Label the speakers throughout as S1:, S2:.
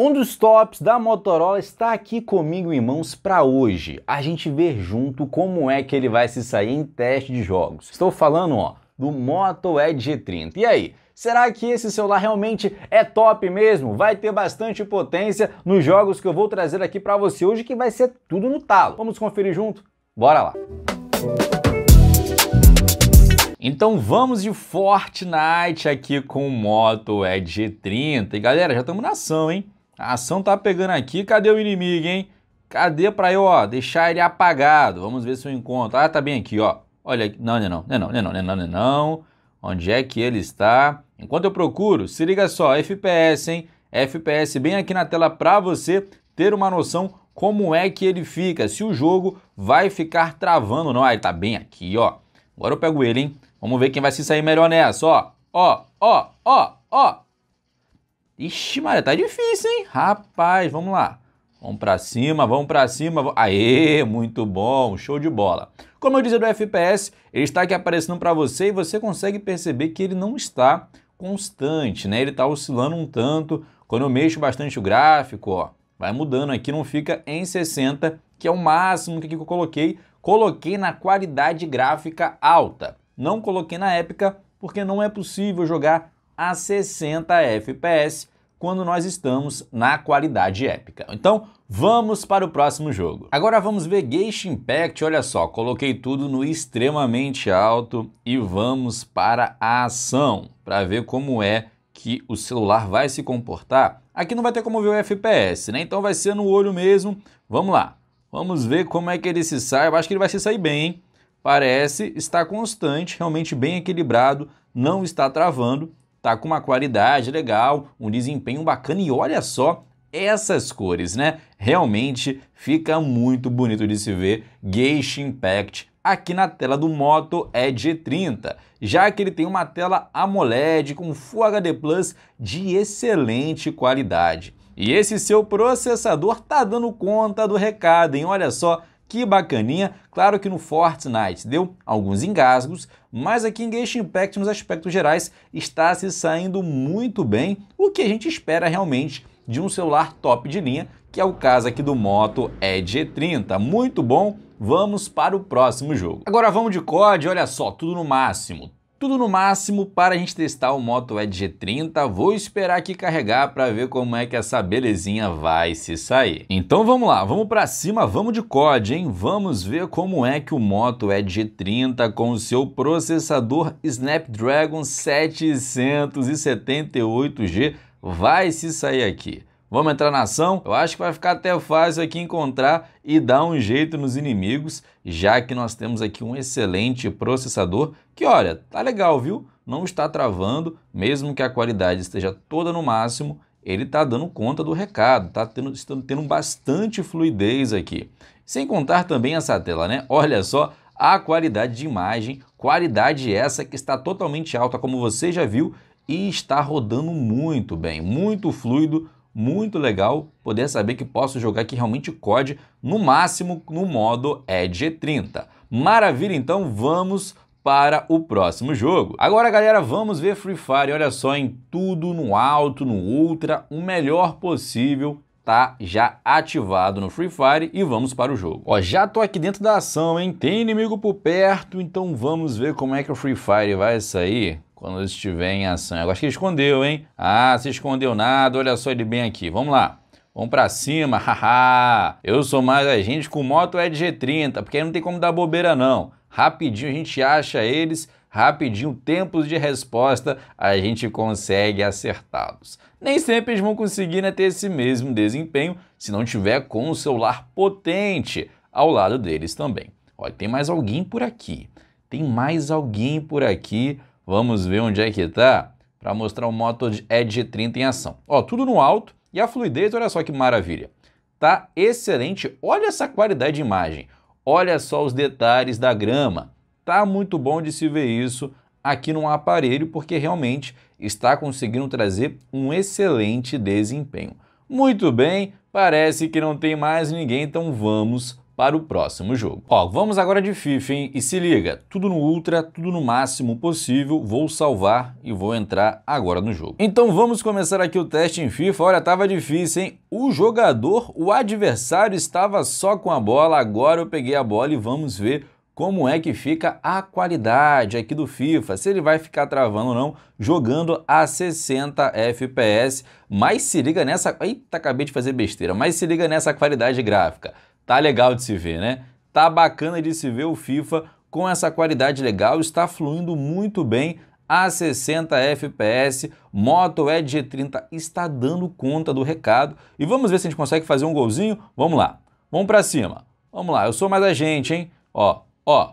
S1: Um dos tops da Motorola está aqui comigo em mãos para hoje. A gente ver junto como é que ele vai se sair em teste de jogos. Estou falando, ó, do Moto Edge 30 E aí, será que esse celular realmente é top mesmo? Vai ter bastante potência nos jogos que eu vou trazer aqui para você hoje, que vai ser tudo no talo. Vamos conferir junto? Bora lá. então vamos de Fortnite aqui com o Moto Edge 30 E galera, já estamos na ação, hein? A ação tá pegando aqui, cadê o inimigo, hein? Cadê pra eu, ó, deixar ele apagado? Vamos ver se eu encontro. Ah, tá bem aqui, ó. Olha aqui. Não, não, é não, não, é não, não, é não, não, não. Onde é que ele está? Enquanto eu procuro, se liga só, FPS, hein? FPS bem aqui na tela para você ter uma noção como é que ele fica, se o jogo vai ficar travando ou não. Ah, ele tá bem aqui, ó. Agora eu pego ele, hein? Vamos ver quem vai se sair melhor nessa, ó. Ó, ó, ó, ó. Ixi, Maria, tá difícil, hein? Rapaz, vamos lá. Vamos para cima, vamos para cima. Aê, muito bom, show de bola. Como eu disse do FPS, ele está aqui aparecendo para você e você consegue perceber que ele não está constante, né? Ele está oscilando um tanto. Quando eu mexo bastante o gráfico, ó, vai mudando aqui, não fica em 60, que é o máximo que eu coloquei. Coloquei na qualidade gráfica alta. Não coloquei na épica, porque não é possível jogar a 60 FPS quando nós estamos na qualidade épica. Então, vamos para o próximo jogo. Agora vamos ver Gage Impact, olha só, coloquei tudo no extremamente alto e vamos para a ação, para ver como é que o celular vai se comportar. Aqui não vai ter como ver o FPS, né? Então vai ser no olho mesmo. Vamos lá. Vamos ver como é que ele se sai. Eu acho que ele vai se sair bem, hein? Parece estar constante, realmente bem equilibrado, não está travando tá com uma qualidade legal, um desempenho bacana e olha só essas cores, né? Realmente fica muito bonito de se ver Geish Impact aqui na tela do Moto Edge 30, já que ele tem uma tela AMOLED com Full HD Plus de excelente qualidade. E esse seu processador tá dando conta do recado, hein? Olha só, que bacaninha! Claro que no Fortnite deu alguns engasgos, mas aqui em Genshin Impact, nos aspectos gerais, está se saindo muito bem, o que a gente espera realmente de um celular top de linha, que é o caso aqui do Moto Edge 30. Muito bom, vamos para o próximo jogo. Agora vamos de COD, olha só, tudo no máximo. Tudo no máximo para a gente testar o Moto Edge 30. Vou esperar aqui carregar para ver como é que essa belezinha vai se sair. Então vamos lá, vamos para cima, vamos de COD, hein? Vamos ver como é que o Moto Edge 30 com o seu processador Snapdragon 778G vai se sair aqui. Vamos entrar na ação? Eu acho que vai ficar até fácil aqui encontrar e dar um jeito nos inimigos, já que nós temos aqui um excelente processador que, olha, tá legal, viu? Não está travando, mesmo que a qualidade esteja toda no máximo, ele está dando conta do recado, tá tendo, está tendo bastante fluidez aqui. Sem contar também essa tela, né? Olha só a qualidade de imagem, qualidade essa que está totalmente alta, como você já viu, e está rodando muito bem, muito fluido, muito legal poder saber que posso jogar aqui realmente COD no máximo no modo Edge 30. Maravilha, então vamos para o próximo jogo. Agora, galera, vamos ver Free Fire, olha só, em tudo, no alto, no ultra, o melhor possível tá já ativado no Free Fire e vamos para o jogo. Ó, já tô aqui dentro da ação, hein? Tem inimigo por perto, então vamos ver como é que o Free Fire vai sair quando estiver em ação. Eu acho que escondeu, hein? Ah, se escondeu nada, olha só ele bem aqui. Vamos lá. Vamos pra cima, haha! Eu sou mais agente com moto é G30, porque aí não tem como dar bobeira não. Rapidinho a gente acha eles, rapidinho tempos de resposta a gente consegue acertá-los. Nem sempre eles vão conseguir né, ter esse mesmo desempenho se não tiver com o celular potente ao lado deles também. Olha, tem mais alguém por aqui. Tem mais alguém por aqui. Vamos ver onde é que está para mostrar o Moto Edge 30 em ação. Ó, tudo no alto e a fluidez, olha só que maravilha. Tá excelente, olha essa qualidade de imagem. Olha só os detalhes da grama. Tá muito bom de se ver isso aqui num aparelho porque realmente está conseguindo trazer um excelente desempenho. Muito bem, parece que não tem mais ninguém, então vamos para o próximo jogo. Ó, vamos agora de FIFA, hein? E se liga, tudo no ultra, tudo no máximo possível, vou salvar e vou entrar agora no jogo. Então vamos começar aqui o teste em FIFA. Olha, tava difícil, hein? O jogador, o adversário estava só com a bola, agora eu peguei a bola e vamos ver como é que fica a qualidade aqui do FIFA, se ele vai ficar travando ou não, jogando a 60 FPS, mas se liga nessa... Eita, acabei de fazer besteira, mas se liga nessa qualidade gráfica. Tá legal de se ver, né? Tá bacana de se ver o FIFA com essa qualidade legal, está fluindo muito bem a 60 FPS, Moto Edge G30 está dando conta do recado. E vamos ver se a gente consegue fazer um golzinho? Vamos lá. Vamos para cima. Vamos lá, eu sou mais a gente, hein? Ó, ó.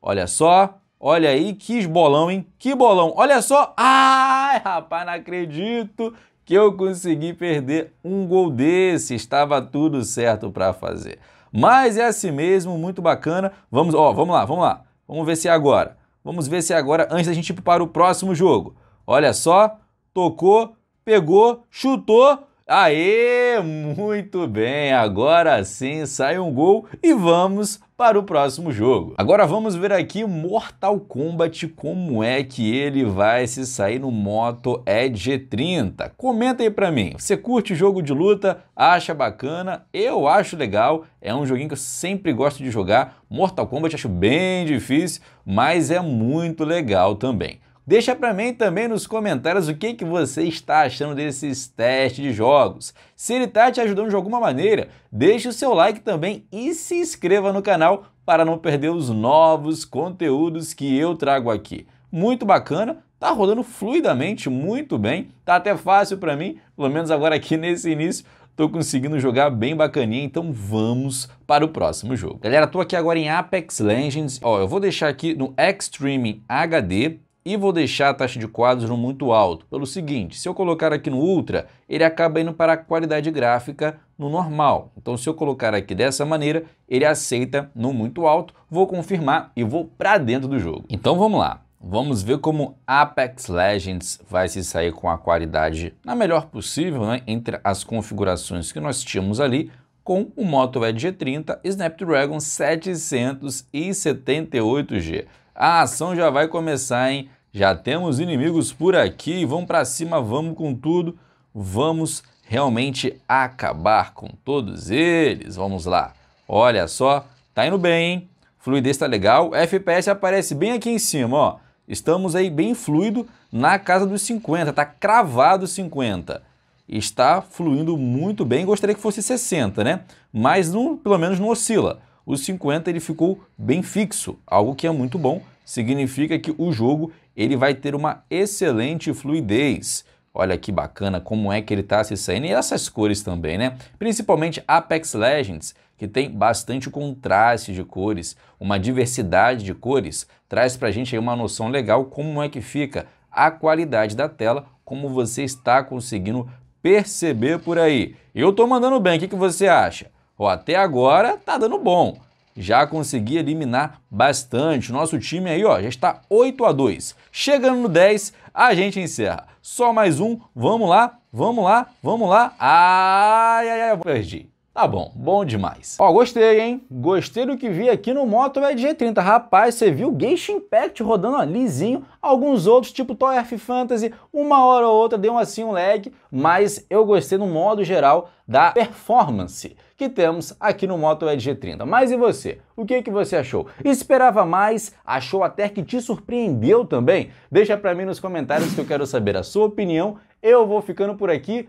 S1: Olha só. Olha aí, que bolão, hein? Que bolão. Olha só. Ai, rapaz, não acredito que eu consegui perder um gol desse. Estava tudo certo para fazer. Mas é assim mesmo, muito bacana. Vamos, ó, vamos lá, vamos lá. Vamos ver se é agora. Vamos ver se é agora antes da gente ir para o próximo jogo. Olha só, tocou, pegou, chutou, Aê, muito bem, agora sim sai um gol e vamos para o próximo jogo. Agora vamos ver aqui Mortal Kombat, como é que ele vai se sair no Moto Edge 30. Comenta aí para mim, você curte jogo de luta, acha bacana, eu acho legal, é um joguinho que eu sempre gosto de jogar, Mortal Kombat acho bem difícil, mas é muito legal também. Deixa para mim também nos comentários o que, que você está achando desses testes de jogos. Se ele está te ajudando de alguma maneira, deixe o seu like também e se inscreva no canal para não perder os novos conteúdos que eu trago aqui. Muito bacana, tá rodando fluidamente, muito bem, tá até fácil para mim, pelo menos agora aqui nesse início, tô conseguindo jogar bem bacaninha, então vamos para o próximo jogo. Galera, tô aqui agora em Apex Legends, ó, eu vou deixar aqui no Xtreme HD, e vou deixar a taxa de quadros no muito alto. Pelo seguinte, se eu colocar aqui no ultra, ele acaba indo para a qualidade gráfica no normal. Então se eu colocar aqui dessa maneira, ele aceita no muito alto, vou confirmar e vou para dentro do jogo. Então vamos lá. Vamos ver como Apex Legends vai se sair com a qualidade na melhor possível, né, entre as configurações que nós tínhamos ali, com o Moto Edge G30 Snapdragon 778G. A ação já vai começar, hein? Já temos inimigos por aqui, vamos para cima, vamos com tudo. Vamos realmente acabar com todos eles. Vamos lá. Olha só, tá indo bem, hein? Fluidez tá legal. FPS aparece bem aqui em cima, ó. Estamos aí bem fluido na casa dos 50, tá cravado 50. Está fluindo muito bem, gostaria que fosse 60, né? Mas não, pelo menos não oscila os 50 ele ficou bem fixo, algo que é muito bom, significa que o jogo ele vai ter uma excelente fluidez. Olha que bacana como é que ele está se saindo e essas cores também, né? Principalmente Apex Legends, que tem bastante contraste de cores, uma diversidade de cores, traz para a gente uma noção legal como é que fica a qualidade da tela, como você está conseguindo perceber por aí. Eu estou mandando bem, o que, que você acha? Ó, até agora tá dando bom. Já consegui eliminar bastante. Nosso time aí, ó, já está 8 a 2. Chegando no 10, a gente encerra. Só mais um. Vamos lá, vamos lá, vamos lá. Ai, ai, ai, eu perdi. Tá bom, bom demais. Ó, gostei, hein? Gostei do que vi aqui no Moto Edge G30. Rapaz, você viu Gage Impact rodando ó, lisinho, alguns outros, tipo Toy F Fantasy, uma hora ou outra deu assim um lag, mas eu gostei no modo geral da performance que temos aqui no Moto Edge G30. Mas e você? O que, que você achou? Esperava mais? Achou até que te surpreendeu também? Deixa pra mim nos comentários que eu quero saber a sua opinião. Eu vou ficando por aqui.